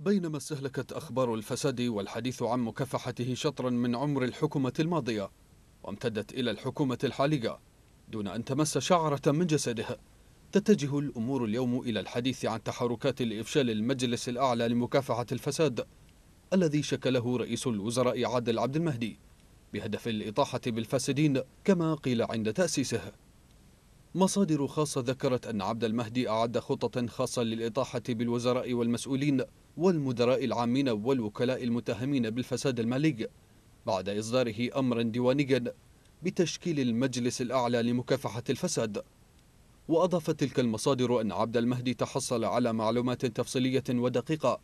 بينما استهلكت أخبار الفساد والحديث عن مكافحته شطرا من عمر الحكومة الماضية وامتدت إلى الحكومة الحالية دون أن تمس شعرة من جسده تتجه الأمور اليوم إلى الحديث عن تحركات لإفشال المجلس الأعلى لمكافحة الفساد الذي شكله رئيس الوزراء عادل عبد المهدي بهدف الإطاحة بالفاسدين كما قيل عند تأسيسه مصادر خاصة ذكرت أن عبد المهدي أعد خطة خاصة للإطاحة بالوزراء والمسؤولين والمدراء العامين والوكلاء المتهمين بالفساد المالي بعد إصداره أمرا ديوانيا بتشكيل المجلس الأعلى لمكافحة الفساد وأضافت تلك المصادر أن عبد المهدي تحصل على معلومات تفصيلية ودقيقة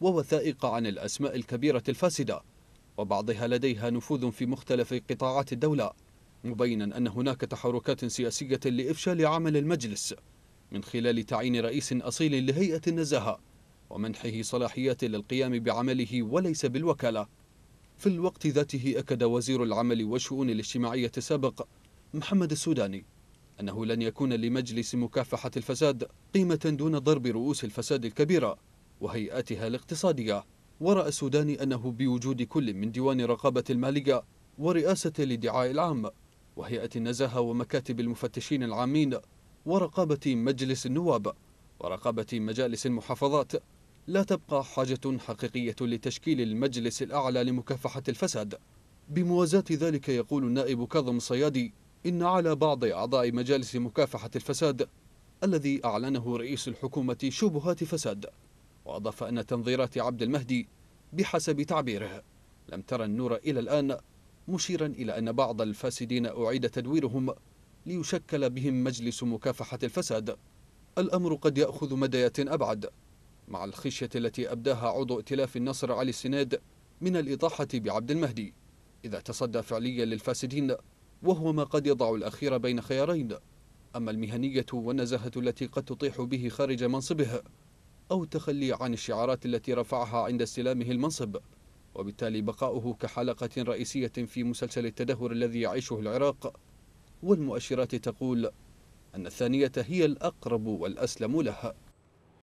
ووثائق عن الأسماء الكبيرة الفاسدة وبعضها لديها نفوذ في مختلف قطاعات الدولة مبينا أن هناك تحركات سياسية لإفشال عمل المجلس من خلال تعيين رئيس أصيل لهيئة النزاهة ومنحه صلاحيات للقيام بعمله وليس بالوكالة في الوقت ذاته أكد وزير العمل والشؤون الاجتماعية السابق محمد السوداني أنه لن يكون لمجلس مكافحة الفساد قيمة دون ضرب رؤوس الفساد الكبيرة وهيئاتها الاقتصادية ورأى السوداني أنه بوجود كل من ديوان رقابة المالية ورئاسة الادعاء العام وهيئة النزاهة ومكاتب المفتشين العامين ورقابة مجلس النواب ورقابة مجالس المحافظات لا تبقى حاجة حقيقية لتشكيل المجلس الأعلى لمكافحة الفساد بموازاة ذلك يقول النائب كاظم الصيادي إن على بعض أعضاء مجالس مكافحة الفساد الذي أعلنه رئيس الحكومة شبهات فساد وأضاف أن تنظيرات عبد المهدي بحسب تعبيره لم ترى النور إلى الآن مشيرا إلى أن بعض الفاسدين أعيد تدويرهم ليشكل بهم مجلس مكافحة الفساد الأمر قد يأخذ مديات أبعد مع الخشية التي أبداها عضو ائتلاف النصر علي السناد من الإطاحة بعبد المهدي إذا تصدى فعليا للفاسدين وهو ما قد يضع الأخير بين خيارين أما المهنية والنزاهة التي قد تطيح به خارج منصبه أو التخلي عن الشعارات التي رفعها عند استلامه المنصب وبالتالي بقاؤه كحلقة رئيسية في مسلسل التدهور الذي يعيشه العراق والمؤشرات تقول أن الثانية هي الأقرب والأسلم لها